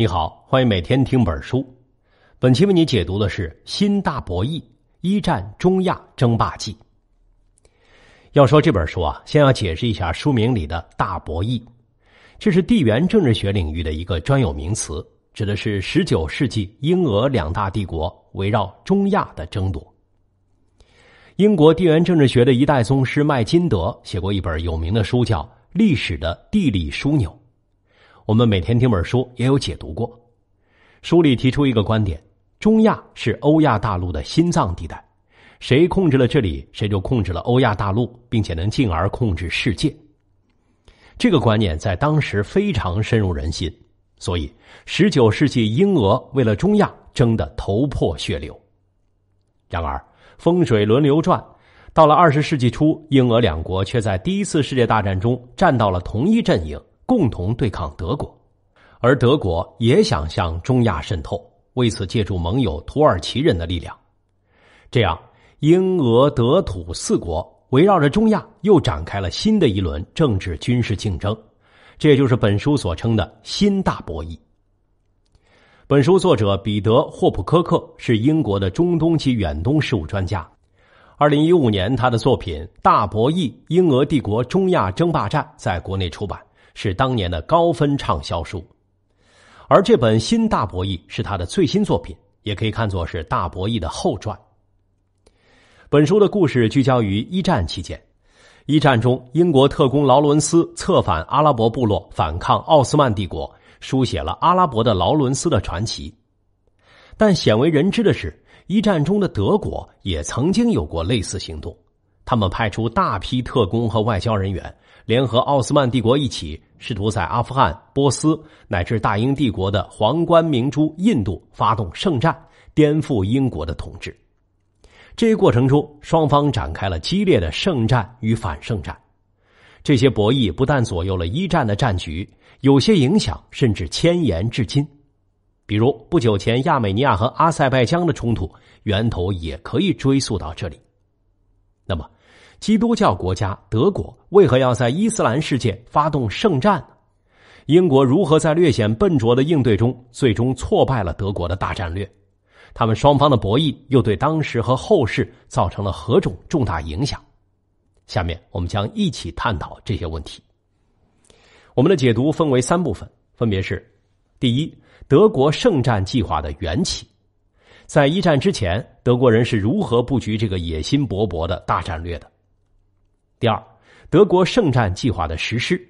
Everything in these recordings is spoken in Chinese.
你好，欢迎每天听本书。本期为你解读的是《新大博弈：一战中亚争霸记》。要说这本书啊，先要解释一下书名里的“大博弈”，这是地缘政治学领域的一个专有名词，指的是十九世纪英俄两大帝国围绕中亚的争夺。英国地缘政治学的一代宗师麦金德写过一本有名的书，叫《历史的地理枢纽》。我们每天听本书也有解读过，书里提出一个观点：中亚是欧亚大陆的心脏地带，谁控制了这里，谁就控制了欧亚大陆，并且能进而控制世界。这个观念在当时非常深入人心，所以十九世纪英俄为了中亚争得头破血流。然而风水轮流转，到了二十世纪初，英俄两国却在第一次世界大战中站到了同一阵营。共同对抗德国，而德国也想向中亚渗透，为此借助盟友土耳其人的力量。这样，英俄德土四国围绕着中亚又展开了新的一轮政治军事竞争，这就是本书所称的新大博弈。本书作者彼得·霍普科克是英国的中东及远东事务专家。二零一五年，他的作品《大博弈：英俄帝国中亚争霸战》在国内出版。是当年的高分畅销书，而这本《新大博弈》是他的最新作品，也可以看作是《大博弈》的后传。本书的故事聚焦于一战期间，一战中英国特工劳伦斯策反阿拉伯部落反抗奥斯曼帝国，书写了阿拉伯的劳伦斯的传奇。但鲜为人知的是，一战中的德国也曾经有过类似行动，他们派出大批特工和外交人员，联合奥斯曼帝国一起。试图在阿富汗、波斯乃至大英帝国的皇冠明珠印度发动圣战，颠覆英国的统治。这一过程中，双方展开了激烈的圣战与反圣战。这些博弈不但左右了一战的战局，有些影响甚至牵延至今。比如，不久前亚美尼亚和阿塞拜疆的冲突源头也可以追溯到这里。那么，基督教国家德国为何要在伊斯兰世界发动圣战？英国如何在略显笨拙的应对中最终挫败了德国的大战略？他们双方的博弈又对当时和后世造成了何种重大影响？下面我们将一起探讨这些问题。我们的解读分为三部分，分别是：第一，德国圣战计划的缘起；在一战之前，德国人是如何布局这个野心勃勃的大战略的？第二，德国圣战计划的实施。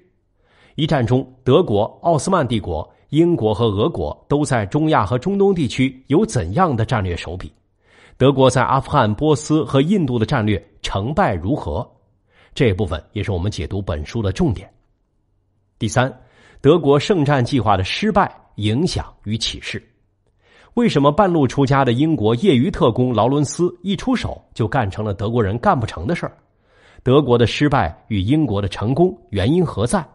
一战中，德国、奥斯曼帝国、英国和俄国都在中亚和中东地区有怎样的战略手笔？德国在阿富汗、波斯和印度的战略成败如何？这部分也是我们解读本书的重点。第三，德国圣战计划的失败影响与启示。为什么半路出家的英国业余特工劳伦斯一出手就干成了德国人干不成的事儿？德国的失败与英国的成功原因何在？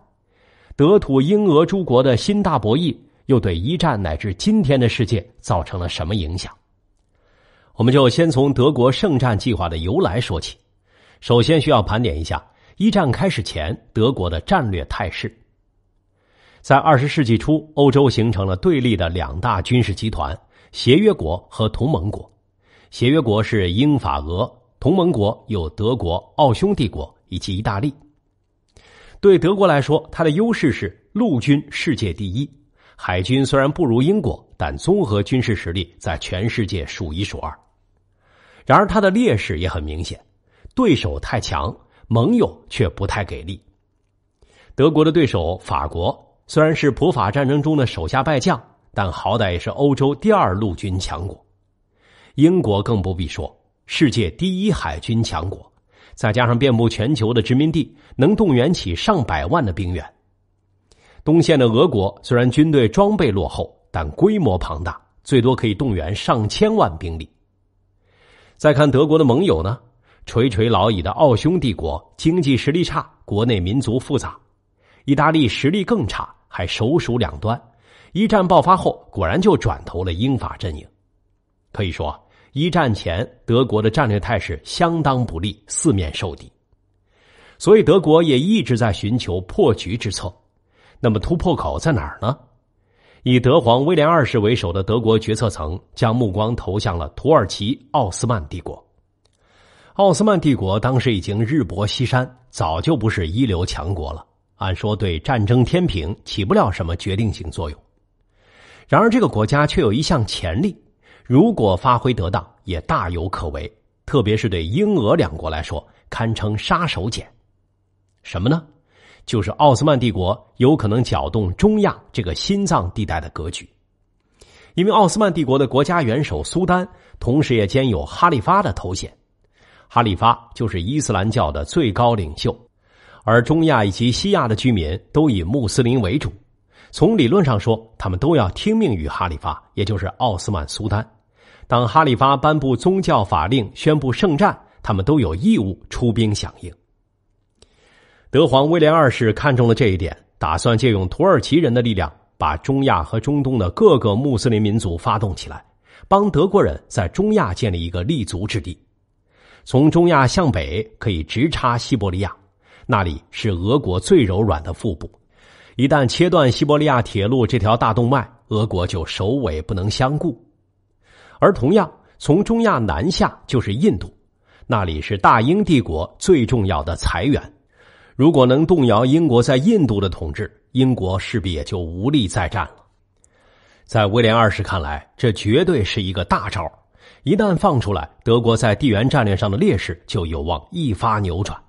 德、土、英、俄诸国的新大博弈又对一战乃至今天的世界造成了什么影响？我们就先从德国圣战计划的由来说起。首先需要盘点一下一战开始前德国的战略态势。在二十世纪初，欧洲形成了对立的两大军事集团：协约国和同盟国。协约国是英、法、俄。同盟国有德国、奥匈帝国以及意大利。对德国来说，它的优势是陆军世界第一，海军虽然不如英国，但综合军事实力在全世界数一数二。然而，它的劣势也很明显：对手太强，盟友却不太给力。德国的对手法国虽然是普法战争中的手下败将，但好歹也是欧洲第二陆军强国。英国更不必说。世界第一海军强国，再加上遍布全球的殖民地，能动员起上百万的兵员。东线的俄国虽然军队装备落后，但规模庞大，最多可以动员上千万兵力。再看德国的盟友呢？垂垂老矣的奥匈帝国经济实力差，国内民族复杂；意大利实力更差，还首鼠两端。一战爆发后果然就转投了英法阵营。可以说。一战前，德国的战略态势相当不利，四面受敌，所以德国也一直在寻求破局之策。那么突破口在哪儿呢？以德皇威廉二世为首的德国决策层将目光投向了土耳其奥斯曼帝国。奥斯曼帝国当时已经日薄西山，早就不是一流强国了。按说对战争天平起不了什么决定性作用，然而这个国家却有一项潜力。如果发挥得当，也大有可为，特别是对英俄两国来说，堪称杀手锏。什么呢？就是奥斯曼帝国有可能搅动中亚这个心脏地带的格局，因为奥斯曼帝国的国家元首苏丹，同时也兼有哈里发的头衔。哈里发就是伊斯兰教的最高领袖，而中亚以及西亚的居民都以穆斯林为主。从理论上说，他们都要听命于哈里发，也就是奥斯曼苏丹。当哈里发颁布宗教法令、宣布圣战，他们都有义务出兵响应。德皇威廉二世看中了这一点，打算借用土耳其人的力量，把中亚和中东的各个穆斯林民族发动起来，帮德国人在中亚建立一个立足之地。从中亚向北可以直插西伯利亚，那里是俄国最柔软的腹部。一旦切断西伯利亚铁路这条大动脉，俄国就首尾不能相顾。而同样，从中亚南下就是印度，那里是大英帝国最重要的财源。如果能动摇英国在印度的统治，英国势必也就无力再战了。在威廉二世看来，这绝对是一个大招。一旦放出来，德国在地缘战略上的劣势就有望一发扭转。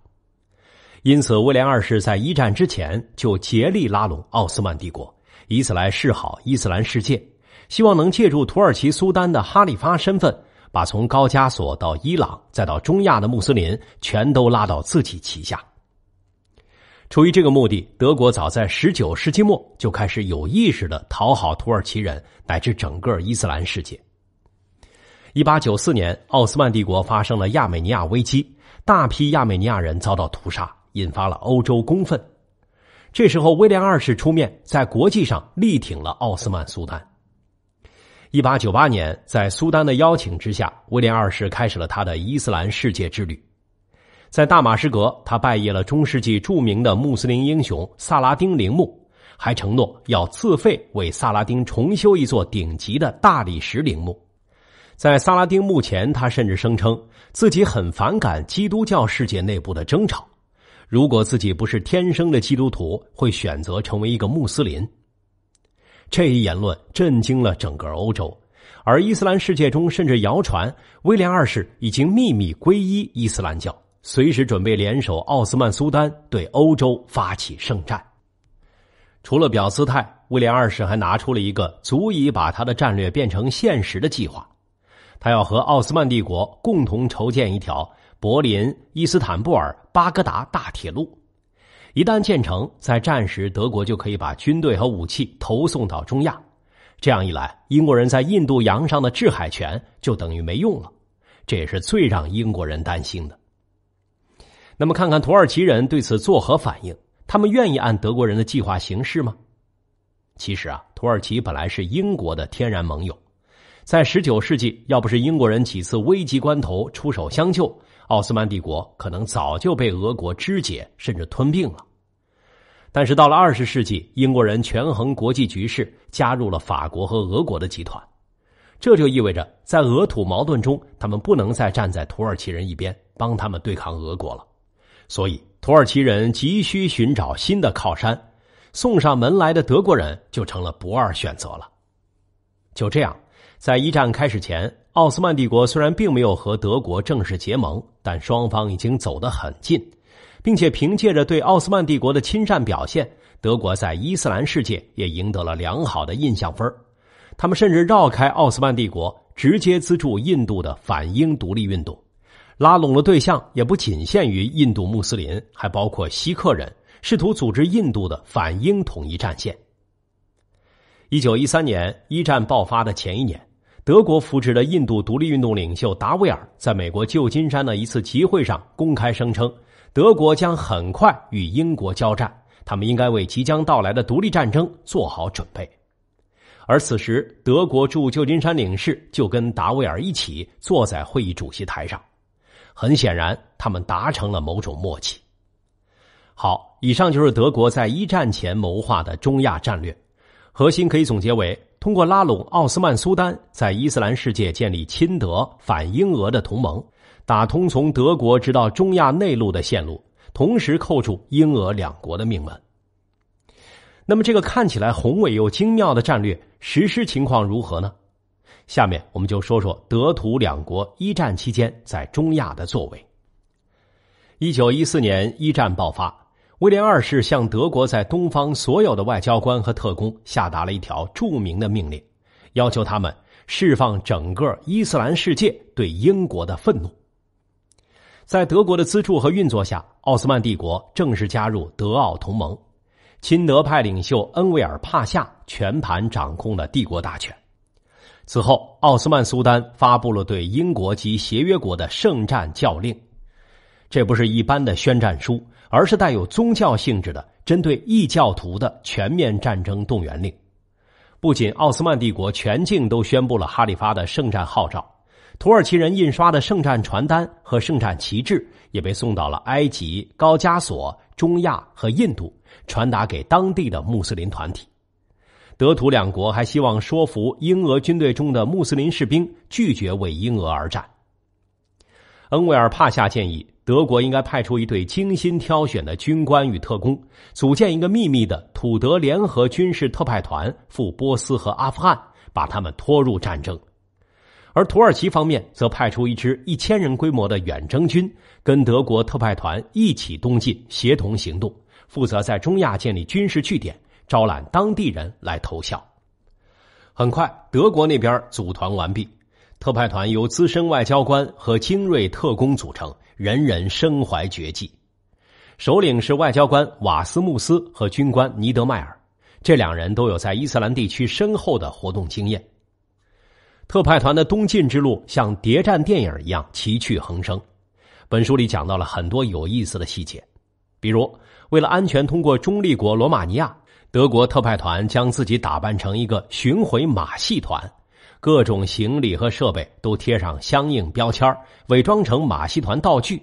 因此，威廉二世在一战之前就竭力拉拢奥斯曼帝国，以此来示好伊斯兰世界，希望能借助土耳其苏丹的哈里发身份，把从高加索到伊朗再到中亚的穆斯林全都拉到自己旗下。出于这个目的，德国早在19世纪末就开始有意识的讨好土耳其人乃至整个伊斯兰世界。1894年，奥斯曼帝国发生了亚美尼亚危机，大批亚美尼亚人遭到屠杀。引发了欧洲公愤，这时候威廉二世出面，在国际上力挺了奥斯曼苏丹。一八九八年，在苏丹的邀请之下，威廉二世开始了他的伊斯兰世界之旅。在大马士革，他拜谒了中世纪著名的穆斯林英雄萨拉丁陵墓，还承诺要自费为萨拉丁重修一座顶级的大理石陵墓。在萨拉丁墓前，他甚至声称自己很反感基督教世界内部的争吵。如果自己不是天生的基督徒，会选择成为一个穆斯林。这一言论震惊了整个欧洲，而伊斯兰世界中甚至谣传威廉二世已经秘密皈依伊斯兰教，随时准备联手奥斯曼苏丹对欧洲发起圣战。除了表姿态，威廉二世还拿出了一个足以把他的战略变成现实的计划，他要和奥斯曼帝国共同筹建一条。柏林、伊斯坦布尔、巴格达大铁路，一旦建成，在战时德国就可以把军队和武器投送到中亚。这样一来，英国人在印度洋上的制海权就等于没用了。这也是最让英国人担心的。那么，看看土耳其人对此作何反应？他们愿意按德国人的计划行事吗？其实啊，土耳其本来是英国的天然盟友，在19世纪，要不是英国人几次危急关头出手相救。奥斯曼帝国可能早就被俄国肢解，甚至吞并了。但是到了二十世纪，英国人权衡国际局势，加入了法国和俄国的集团。这就意味着，在俄土矛盾中，他们不能再站在土耳其人一边，帮他们对抗俄国了。所以，土耳其人急需寻找新的靠山，送上门来的德国人就成了不二选择了。就这样。在一战开始前，奥斯曼帝国虽然并没有和德国正式结盟，但双方已经走得很近，并且凭借着对奥斯曼帝国的亲善表现，德国在伊斯兰世界也赢得了良好的印象分。他们甚至绕开奥斯曼帝国，直接资助印度的反英独立运动，拉拢的对象也不仅限于印度穆斯林，还包括锡克人，试图组织印度的反英统一战线。一九一三年，一战爆发的前一年。德国扶持的印度独立运动领袖达维尔在美国旧金山的一次集会上公开声称，德国将很快与英国交战，他们应该为即将到来的独立战争做好准备。而此时，德国驻旧金山领事就跟达维尔一起坐在会议主席台上，很显然，他们达成了某种默契。好，以上就是德国在一战前谋划的中亚战略，核心可以总结为。通过拉拢奥斯曼苏丹，在伊斯兰世界建立亲德反英俄的同盟，打通从德国直到中亚内陆的线路，同时扣住英俄两国的命门。那么，这个看起来宏伟又精妙的战略实施情况如何呢？下面我们就说说德土两国一战期间在中亚的作为。一九一四年，一战爆发。威廉二世向德国在东方所有的外交官和特工下达了一条著名的命令，要求他们释放整个伊斯兰世界对英国的愤怒。在德国的资助和运作下，奥斯曼帝国正式加入德奥同盟，亲德派领袖恩维尔帕夏全盘掌控了帝国大权。此后，奥斯曼苏丹发布了对英国及协约国的圣战教令，这不是一般的宣战书。而是带有宗教性质的，针对异教徒的全面战争动员令。不仅奥斯曼帝国全境都宣布了哈里发的圣战号召，土耳其人印刷的圣战传单和圣战旗帜也被送到了埃及、高加索、中亚和印度，传达给当地的穆斯林团体。德土两国还希望说服英俄军队中的穆斯林士兵拒绝为英俄而战。恩维尔帕夏建议德国应该派出一队精心挑选的军官与特工，组建一个秘密的土德联合军事特派团赴波斯和阿富汗，把他们拖入战争；而土耳其方面则派出一支一千人规模的远征军，跟德国特派团一起东进，协同行动，负责在中亚建立军事据点，招揽当地人来投效。很快，德国那边组团完毕。特派团由资深外交官和精锐特工组成，人人身怀绝技。首领是外交官瓦斯穆斯和军官尼德迈尔，这两人都有在伊斯兰地区深厚的活动经验。特派团的东进之路像谍战电影一样奇趣横生。本书里讲到了很多有意思的细节，比如为了安全通过中立国罗马尼亚，德国特派团将自己打扮成一个巡回马戏团。各种行李和设备都贴上相应标签伪装成马戏团道具。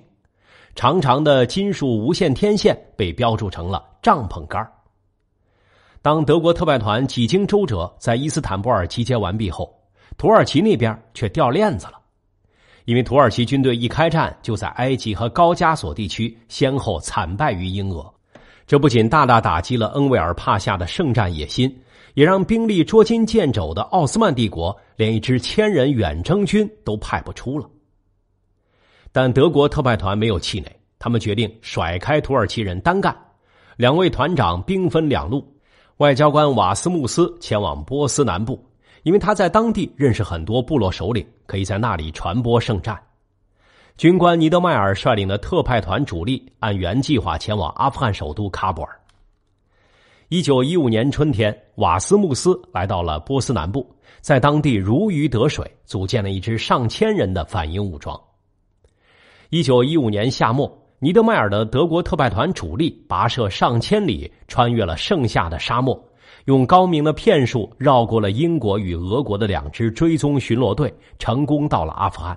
长长的金属无线天线被标注成了帐篷杆当德国特派团几经周折在伊斯坦布尔集结完毕后，土耳其那边却掉链子了，因为土耳其军队一开战就在埃及和高加索地区先后惨败于英俄，这不仅大大打击了恩维尔帕夏的圣战野心。也让兵力捉襟见肘的奥斯曼帝国连一支千人远征军都派不出了。但德国特派团没有气馁，他们决定甩开土耳其人单干。两位团长兵分两路：外交官瓦斯穆斯前往波斯南部，因为他在当地认识很多部落首领，可以在那里传播圣战；军官尼德迈尔率领的特派团主力按原计划前往阿富汗首都喀布尔。一九一五年春天，瓦斯穆斯来到了波斯南部，在当地如鱼得水，组建了一支上千人的反英武装。一九一五年夏末，尼德迈尔的德国特派团主力跋涉上千里，穿越了盛夏的沙漠，用高明的骗术绕过了英国与俄国的两支追踪巡逻队，成功到了阿富汗。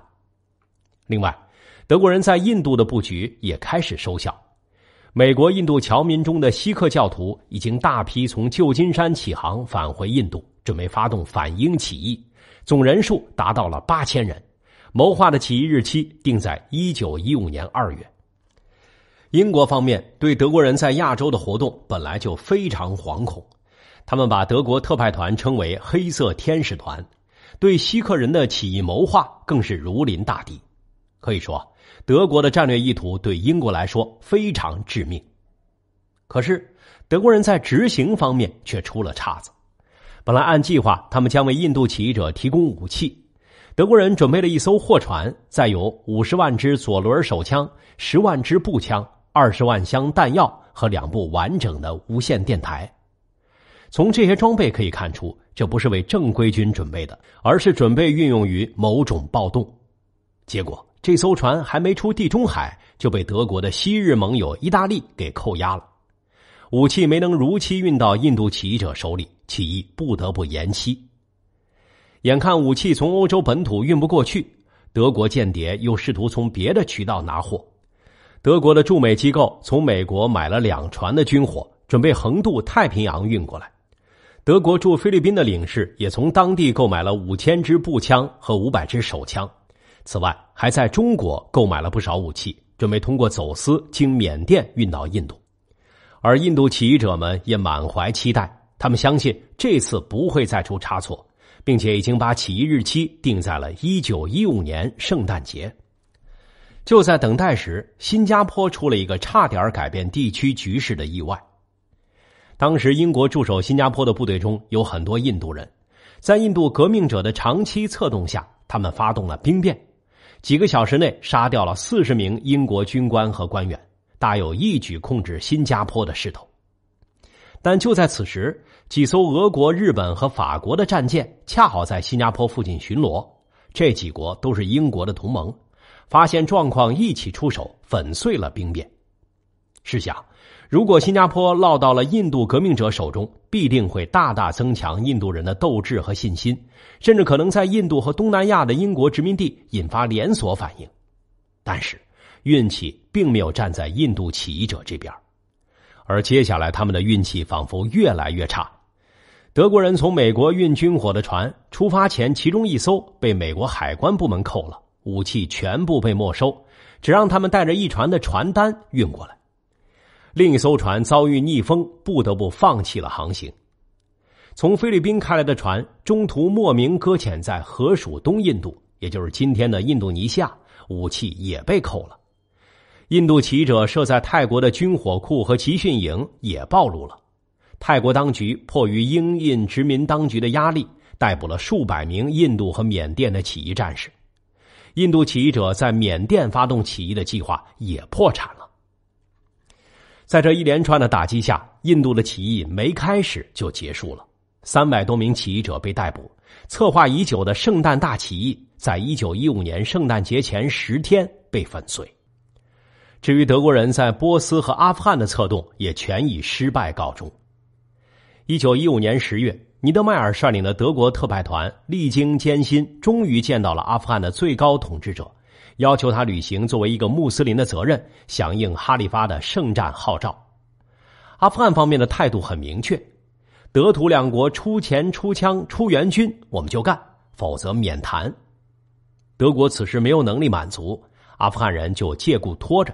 另外，德国人在印度的布局也开始收效。美国印度侨民中的锡克教徒已经大批从旧金山起航返回印度，准备发动反英起义，总人数达到了八千人。谋划的起义日期定在一九一五年二月。英国方面对德国人在亚洲的活动本来就非常惶恐，他们把德国特派团称为“黑色天使团”，对锡克人的起义谋划更是如临大敌。可以说，德国的战略意图对英国来说非常致命。可是，德国人在执行方面却出了岔子。本来按计划，他们将为印度起义者提供武器。德国人准备了一艘货船，载有五十万支左轮手枪、十万支步枪、二十万箱弹药和两部完整的无线电台。从这些装备可以看出，这不是为正规军准备的，而是准备运用于某种暴动。结果。这艘船还没出地中海，就被德国的昔日盟友意大利给扣押了。武器没能如期运到印度起义者手里，起义不得不延期。眼看武器从欧洲本土运不过去，德国间谍又试图从别的渠道拿货。德国的驻美机构从美国买了两船的军火，准备横渡太平洋运过来。德国驻菲律宾的领事也从当地购买了五千支步枪和五百支手枪。此外，还在中国购买了不少武器，准备通过走私经缅甸运到印度。而印度起义者们也满怀期待，他们相信这次不会再出差错，并且已经把起义日期定在了1915年圣诞节。就在等待时，新加坡出了一个差点改变地区局势的意外。当时，英国驻守新加坡的部队中有很多印度人，在印度革命者的长期策动下，他们发动了兵变。几个小时内杀掉了四十名英国军官和官员，大有一举控制新加坡的势头。但就在此时，几艘俄国、日本和法国的战舰恰好在新加坡附近巡逻，这几国都是英国的同盟，发现状况一起出手，粉碎了兵变。试想，如果新加坡落到了印度革命者手中，必定会大大增强印度人的斗志和信心，甚至可能在印度和东南亚的英国殖民地引发连锁反应。但是，运气并没有站在印度起义者这边，而接下来他们的运气仿佛越来越差。德国人从美国运军火的船出发前，其中一艘被美国海关部门扣了，武器全部被没收，只让他们带着一船的传单运过来。另一艘船遭遇逆风，不得不放弃了航行。从菲律宾开来的船中途莫名搁浅在河属东印度，也就是今天的印度尼西亚，武器也被扣了。印度起义者设在泰国的军火库和集训营也暴露了。泰国当局迫于英印殖民当局的压力，逮捕了数百名印度和缅甸的起义战士。印度起义者在缅甸发动起义的计划也破产了。在这一连串的打击下，印度的起义没开始就结束了。三百多名起义者被逮捕，策划已久的圣诞大起义，在一九一五年圣诞节前十天被粉碎。至于德国人在波斯和阿富汗的策动，也全以失败告终。一九一五年十月，尼德迈尔率领的德国特派团历经艰辛，终于见到了阿富汗的最高统治者。要求他履行作为一个穆斯林的责任，响应哈利发的圣战号召。阿富汗方面的态度很明确：德土两国出钱、出枪、出援军，我们就干；否则免谈。德国此时没有能力满足阿富汗人，就借故拖着。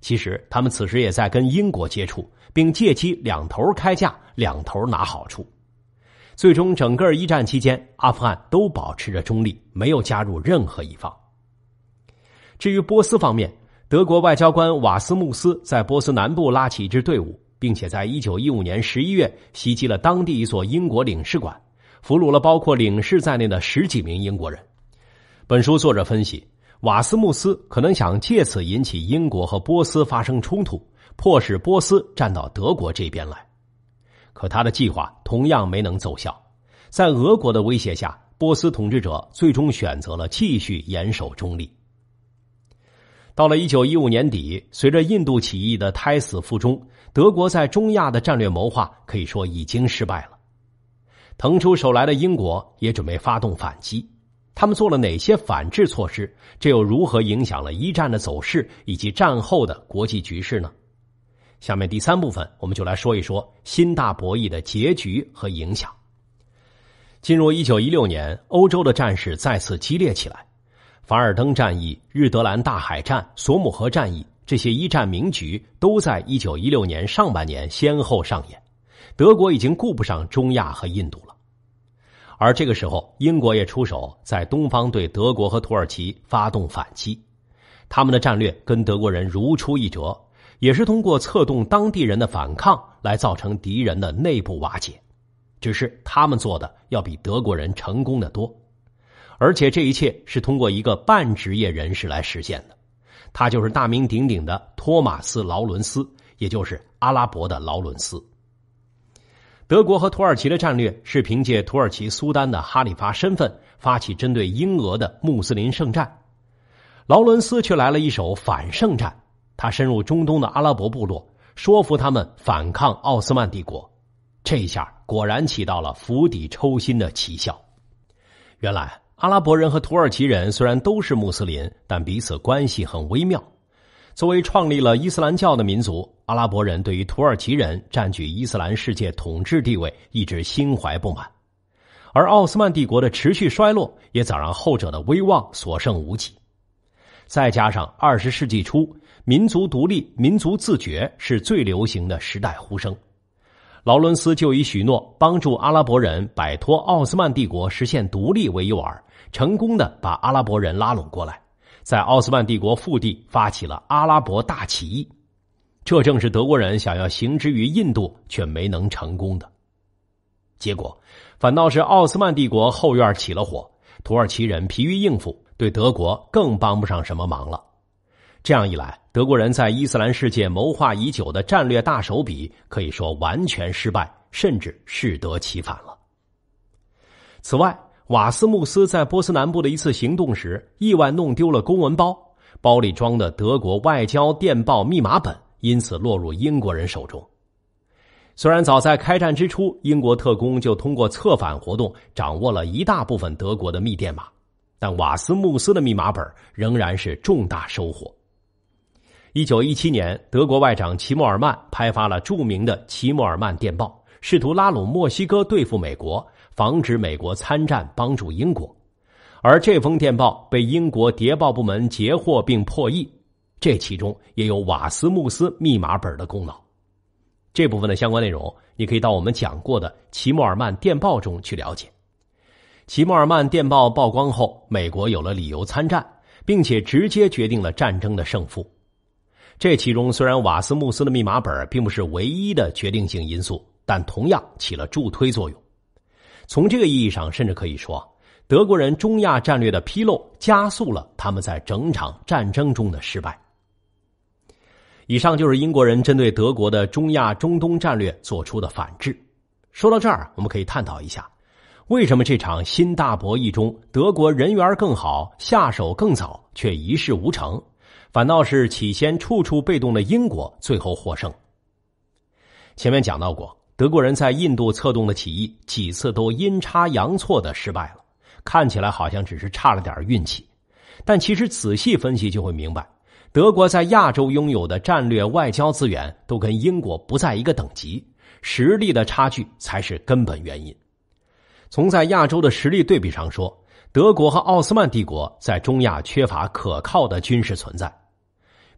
其实他们此时也在跟英国接触，并借机两头开价，两头拿好处。最终，整个一战期间，阿富汗都保持着中立，没有加入任何一方。至于波斯方面，德国外交官瓦斯穆斯在波斯南部拉起一支队伍，并且在一九一五年十一月袭击了当地一所英国领事馆，俘虏了包括领事在内的十几名英国人。本书作者分析，瓦斯穆斯可能想借此引起英国和波斯发生冲突，迫使波斯站到德国这边来。可他的计划同样没能奏效，在俄国的威胁下，波斯统治者最终选择了继续严守中立。到了一九一五年底，随着印度起义的胎死腹中，德国在中亚的战略谋划可以说已经失败了。腾出手来的英国也准备发动反击，他们做了哪些反制措施？这又如何影响了一战的走势以及战后的国际局势呢？下面第三部分，我们就来说一说新大博弈的结局和影响。进入一九一六年，欧洲的战事再次激烈起来。凡尔登战役、日德兰大海战、索姆河战役，这些一战名局都在一九一六年上半年先后上演。德国已经顾不上中亚和印度了，而这个时候，英国也出手，在东方对德国和土耳其发动反击。他们的战略跟德国人如出一辙，也是通过策动当地人的反抗来造成敌人的内部瓦解，只是他们做的要比德国人成功的多。而且这一切是通过一个半职业人士来实现的，他就是大名鼎鼎的托马斯·劳伦斯，也就是阿拉伯的劳伦斯。德国和土耳其的战略是凭借土耳其苏丹的哈里发身份发起针对英俄的穆斯林圣战，劳伦斯却来了一手反圣战，他深入中东的阿拉伯部落，说服他们反抗奥斯曼帝国，这一下果然起到了釜底抽薪的奇效。原来。阿拉伯人和土耳其人虽然都是穆斯林，但彼此关系很微妙。作为创立了伊斯兰教的民族，阿拉伯人对于土耳其人占据伊斯兰世界统治地位一直心怀不满，而奥斯曼帝国的持续衰落也早让后者的威望所剩无几。再加上二十世纪初，民族独立、民族自觉是最流行的时代呼声。劳伦斯就以许诺帮助阿拉伯人摆脱奥斯曼帝国、实现独立为诱饵，成功的把阿拉伯人拉拢过来，在奥斯曼帝国腹地发起了阿拉伯大起义。这正是德国人想要行之于印度却没能成功的结果，反倒是奥斯曼帝国后院起了火，土耳其人疲于应付，对德国更帮不上什么忙了。这样一来，德国人在伊斯兰世界谋划已久的战略大手笔，可以说完全失败，甚至适得其反了。此外，瓦斯穆斯在波斯南部的一次行动时，意外弄丢了公文包，包里装的德国外交电报密码本，因此落入英国人手中。虽然早在开战之初，英国特工就通过策反活动掌握了一大部分德国的密电码，但瓦斯穆斯的密码本仍然是重大收获。一九一七年，德国外长齐默尔曼拍发了著名的齐默尔曼电报，试图拉拢墨西哥对付美国，防止美国参战，帮助英国。而这封电报被英国谍报部门截获并破译，这其中也有瓦斯穆斯密码本的功劳。这部分的相关内容，你可以到我们讲过的齐默尔曼电报中去了解。齐默尔曼电报曝光后，美国有了理由参战，并且直接决定了战争的胜负。这其中虽然瓦斯穆斯的密码本并不是唯一的决定性因素，但同样起了助推作用。从这个意义上，甚至可以说，德国人中亚战略的披露加速了他们在整场战争中的失败。以上就是英国人针对德国的中亚中东战略做出的反制。说到这儿，我们可以探讨一下，为什么这场新大博弈中，德国人缘更好，下手更早，却一事无成？反倒是起先处处被动的英国最后获胜。前面讲到过，德国人在印度策动的起义几次都阴差阳错的失败了，看起来好像只是差了点运气，但其实仔细分析就会明白，德国在亚洲拥有的战略外交资源都跟英国不在一个等级，实力的差距才是根本原因。从在亚洲的实力对比上说，德国和奥斯曼帝国在中亚缺乏可靠的军事存在。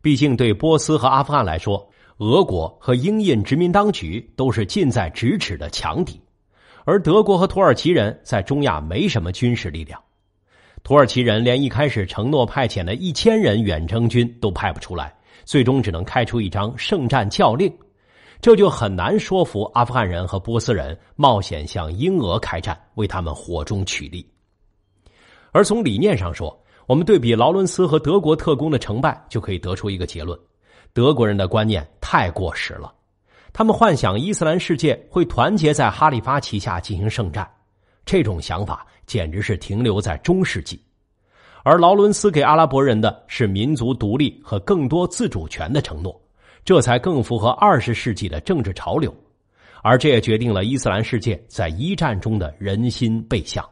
毕竟，对波斯和阿富汗来说，俄国和英印殖民当局都是近在咫尺的强敌，而德国和土耳其人在中亚没什么军事力量，土耳其人连一开始承诺派遣的一千人远征军都派不出来，最终只能开出一张圣战教令，这就很难说服阿富汗人和波斯人冒险向英俄开战，为他们火中取栗。而从理念上说，我们对比劳伦斯和德国特工的成败，就可以得出一个结论：德国人的观念太过时了。他们幻想伊斯兰世界会团结在哈里发旗下进行圣战，这种想法简直是停留在中世纪。而劳伦斯给阿拉伯人的是民族独立和更多自主权的承诺，这才更符合二十世纪的政治潮流。而这也决定了伊斯兰世界在一战中的人心背向。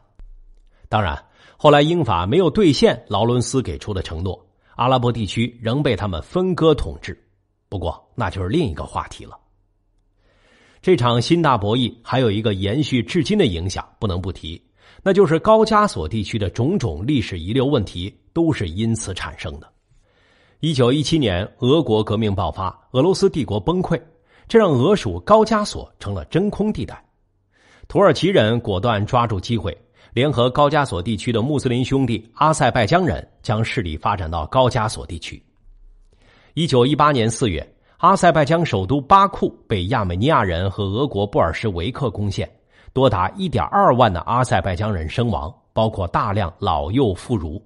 当然。后来，英法没有兑现劳伦斯给出的承诺，阿拉伯地区仍被他们分割统治。不过，那就是另一个话题了。这场新大博弈还有一个延续至今的影响，不能不提，那就是高加索地区的种种历史遗留问题都是因此产生的。一九一七年，俄国革命爆发，俄罗斯帝国崩溃，这让俄属高加索成了真空地带，土耳其人果断抓住机会。联合高加索地区的穆斯林兄弟阿塞拜疆人，将势力发展到高加索地区。一九一八年四月，阿塞拜疆首都巴库被亚美尼亚人和俄国布尔什维克攻陷，多达一点二万的阿塞拜疆人身亡，包括大量老幼妇孺。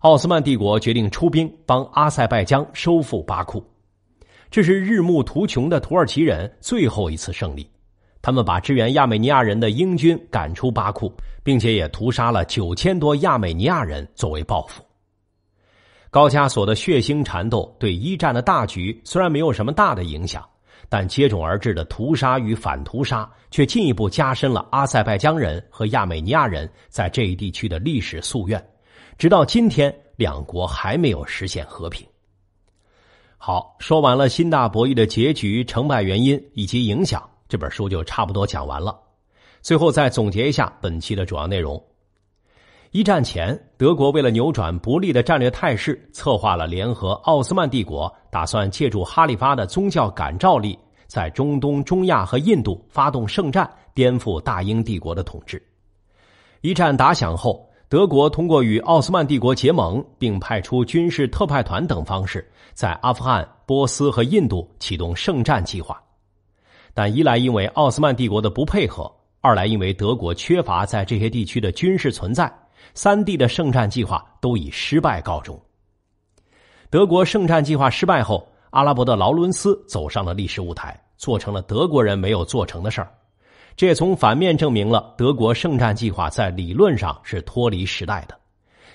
奥斯曼帝国决定出兵帮阿塞拜疆收复巴库，这是日暮途穷的土耳其人最后一次胜利。他们把支援亚美尼亚人的英军赶出巴库。并且也屠杀了九千多亚美尼亚人作为报复。高加索的血腥缠斗对一战的大局虽然没有什么大的影响，但接踵而至的屠杀与反屠杀却进一步加深了阿塞拜疆人和亚美尼亚人在这一地区的历史夙愿。直到今天，两国还没有实现和平。好，说完了新大博弈的结局、成败原因以及影响，这本书就差不多讲完了。最后再总结一下本期的主要内容：一战前，德国为了扭转不利的战略态势，策划了联合奥斯曼帝国，打算借助哈利发的宗教感召力，在中东、中亚和印度发动圣战，颠覆大英帝国的统治。一战打响后，德国通过与奥斯曼帝国结盟，并派出军事特派团等方式，在阿富汗、波斯和印度启动圣战计划，但一来因为奥斯曼帝国的不配合。二来，因为德国缺乏在这些地区的军事存在；三地的圣战计划都以失败告终。德国圣战计划失败后，阿拉伯的劳伦斯走上了历史舞台，做成了德国人没有做成的事儿。这也从反面证明了德国圣战计划在理论上是脱离时代的。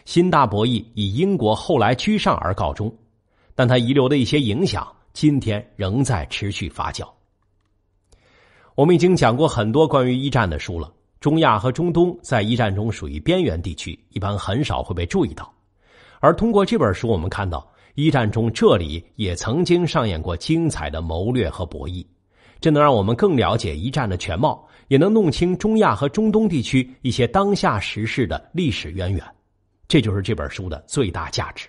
新大博弈以英国后来居上而告终，但他遗留的一些影响，今天仍在持续发酵。我们已经讲过很多关于一战的书了。中亚和中东在一战中属于边缘地区，一般很少会被注意到。而通过这本书，我们看到一战中这里也曾经上演过精彩的谋略和博弈。这能让我们更了解一战的全貌，也能弄清中亚和中东地区一些当下时事的历史渊源。这就是这本书的最大价值。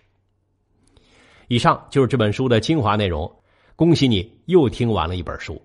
以上就是这本书的精华内容。恭喜你又听完了一本书。